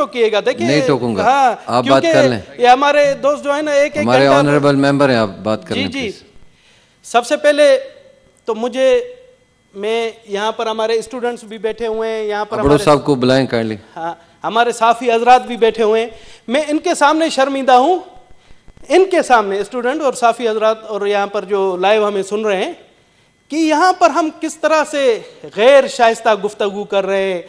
तो किएगा देखिए नहीं टोकूंगा हाँ, आप बात कर लें ये हमारे दोस्त जो है ना एक हमारे ऑनरेबल मेंबर हैं आप बात कर जी जी सबसे पहले तो मुझे मैं यहाँ पर हमारे स्टूडेंट्स भी बैठे हुए हैं यहाँ पर हमारे साहब को बुलाएं काइंडली हाँ हमारे साफी हजरात भी बैठे हुए हैं मैं इनके सामने शर्मिंदा हूँ इनके सामने स्टूडेंट और साफी हजरात और यहाँ पर जो लाइव हमें सुन रहे हैं कि यहाँ पर हम किस तरह से गैर शाइस्ता गुफ्तगु कर रहे हैं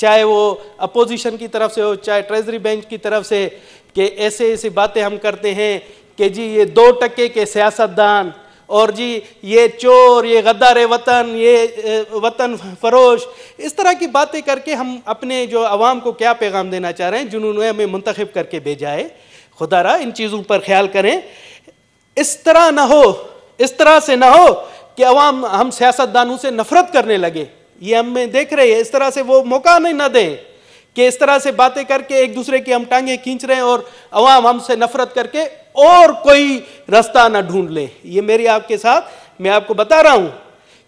चाहे वो अपोजिशन की तरफ से हो चाहे ट्रेजरी बेंच की तरफ से कि ऐसे ऐसी बातें हम करते हैं कि जी ये दो टके के सियासतदान और जी ये चोर ये गद्दार वतन ये वतन फरोश इस तरह की बातें करके हम अपने जो आवाम को क्या पैगाम देना चाह रहे हैं जिन्होंने हमें मंतखब करके भेजा है खुदा रहा इन चीज़ों पर ख्याल करें इस तरह ना हो इस तरह से ना हो कि अवाम हम सियासतदानों से नफरत करने लगे ये हमें देख रहे हैं इस तरह से वो मौका नहीं ना दें कि इस तरह से बातें करके एक दूसरे की हम टांगे खींच रहे हैं और अवाम हमसे नफरत करके और कोई रास्ता ना ढूंढ ले ये मेरी आपके साथ मैं आपको बता रहा हूं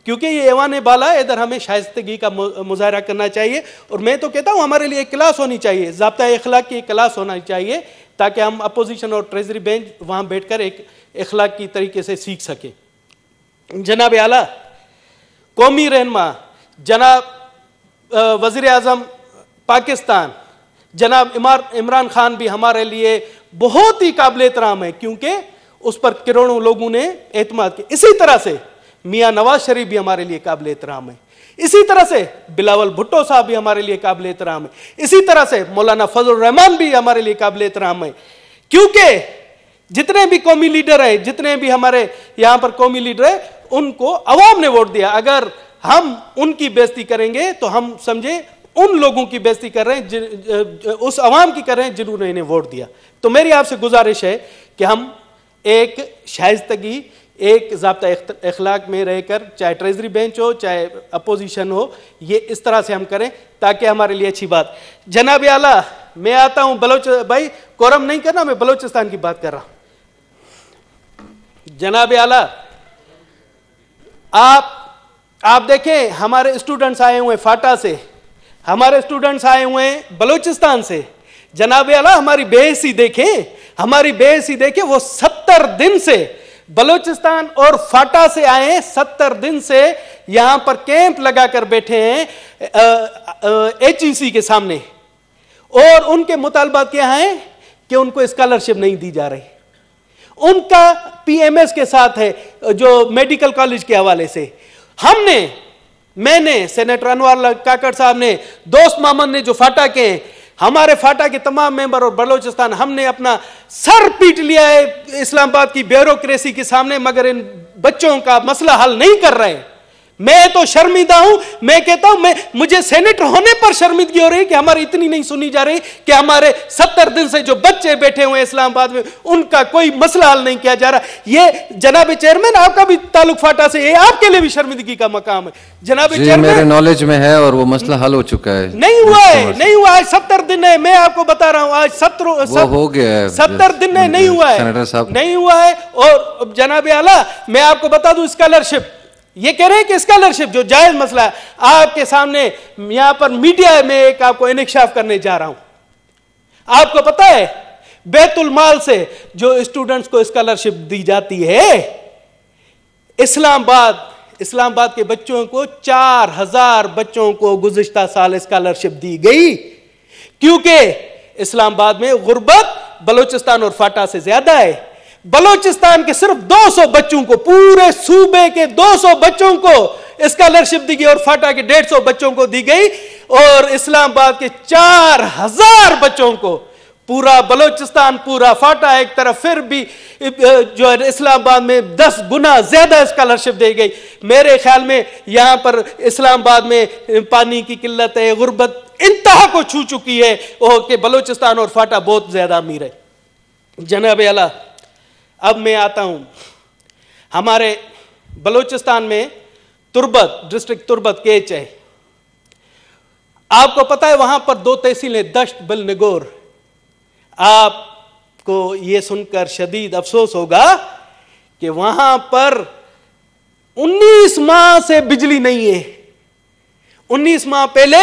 क्योंकि ये एवान बाला इधर हमें शाइस्तगी का मुजाहरा करना चाहिए और मैं तो कहता हूं हमारे लिए क्लास होनी चाहिए जबता अखलाक की क्लास होना चाहिए ताकि हम अपोजिशन और ट्रेजरी बेंच वहां बैठ कर एक अखलाक की तरीके से सीख सके जनाब आला कौमी रहनमा जनाब वजीर अजम पाकिस्तान जनाब इमार इमरान खान भी हमारे लिए बहुत ही काबिल एहतराम है क्योंकि उस पर करोड़ों लोगों ने एतम किया इसी तरह से मियाँ नवाज शरीफ भी हमारे लिए काबिल एहतराम है इसी तरह से बिलावल भुट्टो साहब भी हमारे लिए काबिल एहतराम है इसी तरह से मौलाना फजल रहमान भी हमारे लिए काबिल एहतराम है क्योंकि जितने भी कौमी लीडर हैं जितने भी हमारे यहाँ पर कौमी लीडर हैं उनको अवाम ने वोट दिया अगर हम उनकी बेजती करेंगे तो हम समझे उन लोगों की बेजती कर रहे हैं जिन उस आवाम की कर रहे हैं जिन्होंने इन्हें वोट दिया तो मेरी आपसे गुजारिश है कि हम एक शाइस्तगी एक जबता अखलाक में रहकर चाहे ट्रेजरी बेंच हो चाहे अपोजिशन हो ये इस तरह से हम करें ताकि हमारे लिए अच्छी बात जनाब आला मैं आता हूं बलोच भाई कोरम नहीं करना मैं बलोचिस्तान की बात कर रहा हूं जनाब आला आप आप देखें हमारे स्टूडेंट्स आए हुए फाटा से हमारे स्टूडेंट्स आए हुए हैं बलूचिस्तान से जनाब अला हमारी बेहसी देखें हमारी बेहसी देखें वो सत्तर दिन से बलूचिस्तान और फाटा से आए हैं सत्तर दिन से यहां पर कैंप लगाकर बैठे हैं एच के सामने और उनके मुतालबा क्या है कि उनको स्कॉलरशिप नहीं दी जा रही उनका पीएमएस के साथ है जो मेडिकल कॉलेज के हवाले से हमने मैंने सेनेटर अनवर काकड़ साहब ने दोस्त मामन ने जो फाटा के हमारे फाटा के तमाम मेंबर और बलोचिस्तान हमने अपना सर पीट लिया है इस्लामाबाद की ब्यूरोक्रेसी के सामने मगर इन बच्चों का मसला हल नहीं कर रहे मैं तो शर्मिंदा हूं मैं कहता हूं मैं मुझे सेनेटर होने पर शर्मिंदगी हो रही है कि हमारी इतनी नहीं सुनी जा रही कि हमारे सत्तर दिन से जो बच्चे बैठे हुए हैं इस्लामाबाद में उनका कोई मसला हल नहीं किया जा रहा ये जनाब चेयरमैन आपका भी ताल्लुक फाटा से ये आपके लिए भी शर्मिंदगी का मकाम है जनाब मेरे नॉलेज में है और वो मसला हल हो चुका है नहीं हुआ है नहीं हुआ आज सत्तर दिन है मैं आपको बता रहा हूँ आज सत्र हो गया है सत्तर दिन है नहीं हुआ है नहीं हुआ है और जनाब आला मैं आपको बता दू स्कॉलरशिप ये कह रहे हैं कि स्कॉलरशिप जो जायज मसला है आपके सामने यहां पर मीडिया में एक आपको इनकशाफ करने जा रहा हूं आपको पता है बेतुल माल से जो स्टूडेंट्स को स्कॉलरशिप दी जाती है इस्लामाबाद इस्लामाबाद के बच्चों को चार हजार बच्चों को गुजश्ता साल स्कॉलरशिप दी गई क्योंकि इस्लामाबाद में गुर्बत बलोचिस्तान और फाटा से ज्यादा है बलोचिस्तान के सिर्फ 200 बच्चों को पूरे सूबे के 200 बच्चों को स्कॉलरशिप दी गई और फाटा के 150 बच्चों को दी गई और इस्लामाबाद के 4000 बच्चों को पूरा बलोचिस्तान पूरा फाटा एक तरफ फिर भी जो है इस्लामाबाद में दस गुना ज्यादा स्कॉलरशिप दी गई मेरे ख्याल में यहां पर इस्लामाबाद में पानी की किल्लत है गुर्बत इंतहा को छू चुकी है बलोचिस्तान और फाटा बहुत ज्यादा अमीर है जनाब अला अब मैं आता हूं हमारे बलूचिस्तान में तुर्बत डिस्ट्रिक्ट तुर्बत के चे है आपको पता है वहां पर दो तहसीलें दश्त बल निगोर आपको यह सुनकर शदीद अफसोस होगा कि वहां पर 19 माह से बिजली नहीं है 19 माह पहले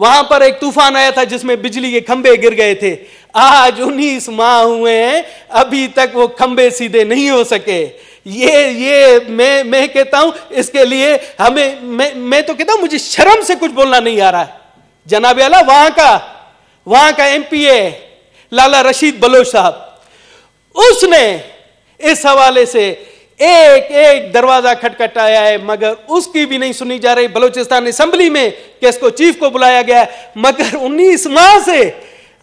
वहां पर एक तूफान आया था जिसमें बिजली के खंभे गिर गए थे आज उन्नीस माह हुए हैं अभी तक वो खंबे सीधे नहीं हो सके ये ये मैं मैं कहता हूं इसके लिए हमें मैं मैं तो कहता हूं मुझे शर्म से कुछ बोलना नहीं आ रहा है जनाब अला वहां का वहां का एमपीए लाला रशीद बलोच साहब उसने इस हवाले से एक एक दरवाजा खटखटाया है मगर उसकी भी नहीं सुनी जा रही बलोचिस्तान असेंबली में कि इसको चीफ को बुलाया गया मगर 19 माह से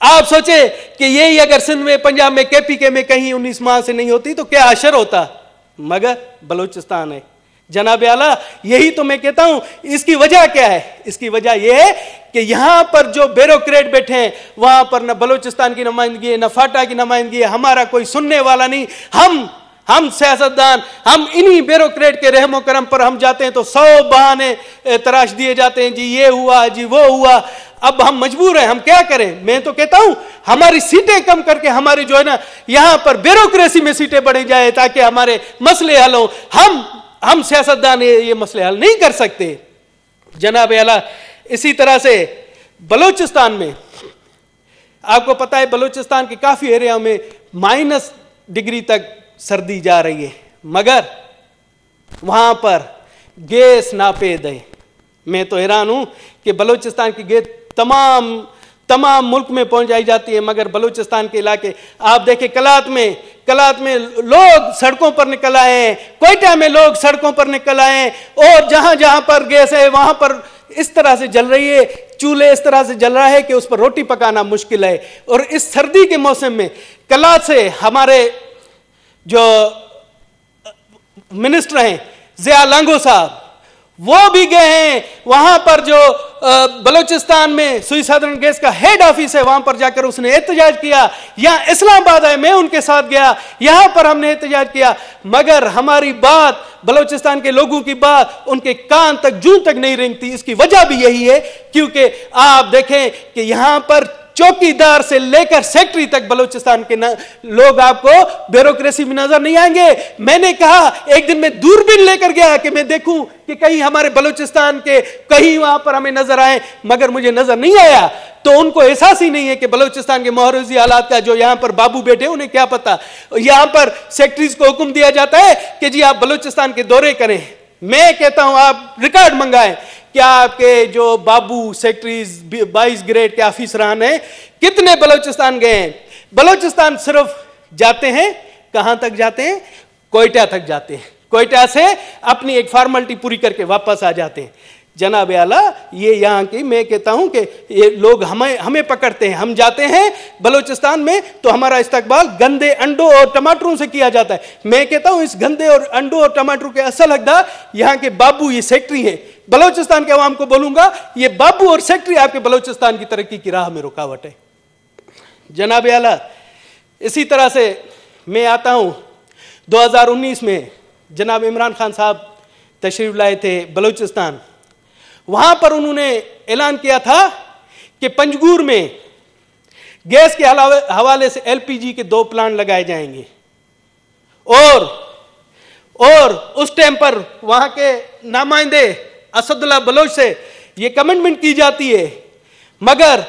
आप सोचे कि यही अगर सिंध में पंजाब में केपी के में कहीं उन्नीस माह से नहीं होती तो क्या अशर होता मगर बलूचिस्तान है जनाब आला यही तो मैं कहता हूं इसकी वजह क्या है इसकी वजह यह है कि यहां पर जो ब्यूरोक्रेट बैठे हैं वहां पर न बलूचिस्तान की नुमाइंदगी है न फाटा की नुमाइंदगी है हमारा कोई सुनने वाला नहीं हम हम सियासतदान हम इन्हीं ब्यूरोक्रेट के रहमो करम पर हम जाते हैं तो सौ बहाने तराश दिए जाते हैं जी ये हुआ जी वो हुआ अब हम मजबूर हैं हम क्या करें मैं तो कहता हूं हमारी सीटें कम करके हमारी जो है ना यहां पर ब्यूरोक्रेसी में सीटें बढ़ी जाए ताकि हमारे मसले हल हों हम हम सियासतदान ये, ये मसले हल नहीं कर सकते जनाब अला इसी तरह से बलूचिस्तान में आपको पता है बलूचिस्तान के काफ़ी एरिया में माइनस डिग्री तक सर्दी जा रही है मगर वहां पर गैस पे दे मैं तो हैरान हूं कि बलूचिस्तान की गैस तमाम तमाम मुल्क में पहुंचाई जाती है मगर बलूचिस्तान के इलाके आप देखें कलात में कलात में लोग सड़कों पर निकल आए हैं कोयटा में लोग सड़कों पर निकल आए हैं और जहां जहां पर गैस है वहां पर इस तरह से जल रही है चूल्हे इस तरह से जल रहा है कि उस पर रोटी पकाना मुश्किल है और इस सर्दी के मौसम में कला से हमारे जो मिनिस्टर हैं जिया लंगो साहब वो भी गए हैं वहां पर जो बलूचिस्तान में सुई साधारण गैस का हेड ऑफिस है वहां पर जाकर उसने एहतजाज किया यहां इस्लामाबाद आए मैं उनके साथ गया यहां पर हमने एहतजाज किया मगर हमारी बात बलूचिस्तान के लोगों की बात उनके कान तक जू तक नहीं रेंगती इसकी वजह भी यही है क्योंकि आप देखें कि यहां पर चौकीदार से लेकर सेक्रेटरी तक बलूचिस्तान के लोग आपको ब्यूरोक्रेसी में नजर नहीं आएंगे मैंने कहा एक दिन मैं दूरबीन लेकर गया कि मैं देखूं कि कहीं हमारे बलूचिस्तान के कहीं वहां पर हमें नजर आए मगर मुझे नजर नहीं आया तो उनको एहसास ही नहीं है कि बलूचिस्तान के मोहरूजी हालात का जो यहां पर बाबू बैठे उन्हें क्या पता यहां पर सेक्रेटरीज को हुक्म दिया जाता है कि जी आप बलूचिस्तान के दौरे करें मैं कहता हूं आप रिकॉर्ड मंगाएं क्या आपके जो बाबू सेक्रेटरीज बाईस ग्रेड के ऑफिसरान हैं कितने बलोचिस्तान गए हैं बलोचिस्तान सिर्फ जाते हैं कहाँ तक जाते हैं कोयटा तक जाते हैं कोयटा से अपनी एक फॉर्मेलिटी पूरी करके वापस आ जाते हैं जनाब आला ये यहाँ की मैं कहता हूँ कि ये लोग हमें हमें पकड़ते हैं हम जाते हैं बलूचिस्तान में तो हमारा इस्तकबाल गंदे अंडों और टमाटरों से किया जाता है मैं कहता हूँ इस गंदे और अंडों और टमाटरों के असल हकदार यहाँ के बाबू ये सेक्ट्री हैं बलोचिस्तान के आवाम को बोलूंगा ये बाबू और सेक्रेटरी आपके बलोचिस्तान की तरक्की की राह में रुकावट है जनाब आला इसी तरह से मैं आता हूं 2019 में जनाब इमरान खान साहब तशरीफ लाए थे बलोचिस्तान वहां पर उन्होंने ऐलान किया था कि पंजगूर में गैस के हवाले से एलपीजी के दो प्लांट लगाए जाएंगे और और उस टाइम पर वहां के नामाइंदे असदुल्ला बलोच से ये कमिटमेंट की जाती है मगर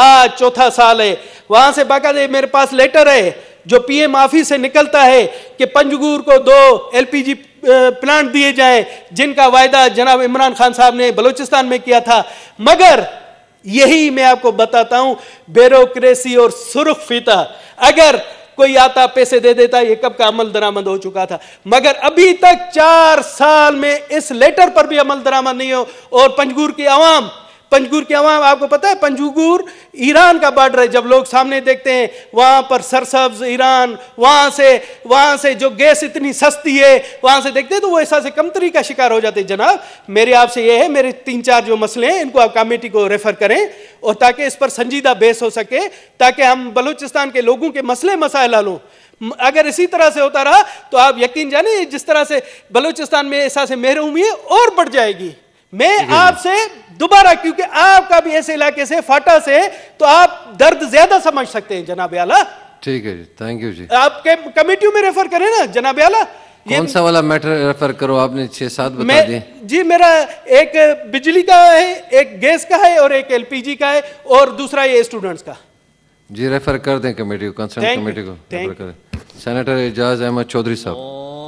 आज चौथा साल है वहां से बाकायदे मेरे पास लेटर है जो पीएम ऑफिस से निकलता है कि पंजगूर को दो एलपीजी प्लांट दिए जाए जिनका वायदा जनाब इमरान खान साहब ने बलूचिस्तान में किया था मगर यही मैं आपको बताता हूं ब्यूरोक्रेसी और सुरख फीता अगर कोई आता पैसे दे देता ये कब का अमल दरामद हो चुका था मगर अभी तक चार साल में इस लेटर पर भी अमल दरामद नहीं हो और पंजगूर की आवाम पंजगूर के वहां आपको पता है पंजगुर ईरान का बॉर्डर है जब लोग सामने देखते हैं वहाँ पर सरसब्ज ईरान वहाँ से वहाँ से जो गैस इतनी सस्ती है वहाँ से देखते हैं तो वो ऐसा से कमतरी का शिकार हो जाते हैं जनाब मेरे आपसे ये है मेरे तीन चार जो मसले हैं इनको आप कमेटी को रेफर करें और ताकि इस पर संजीदा बेस हो सके ताकि हम बलूचिस्तान के लोगों के मसले मसाइल हल अगर इसी तरह से होता रहा तो आप यकीन जाने जिस तरह से बलूचिस्तान में ऐसा से मेहरूमी और बढ़ जाएगी मैं आपसे दोबारा क्योंकि आपका भी ऐसे इलाके से फाटा से तो आप दर्द ज्यादा समझ सकते हैं जनाब आला ठीक है जी थैंक यू जी आप कमेटियों में रेफर करें ना जनाब आला कौन सा वाला मैटर रेफर करो आपने छह सात बता दिए जी मेरा एक बिजली का है एक गैस का है और एक एलपीजी का है और दूसरा ये स्टूडेंट्स का जी रेफर कर दें कमेटी को कंसर्न कमेटी को रेफर करें सेनेटर एजाज अहमद चौधरी साहब oh।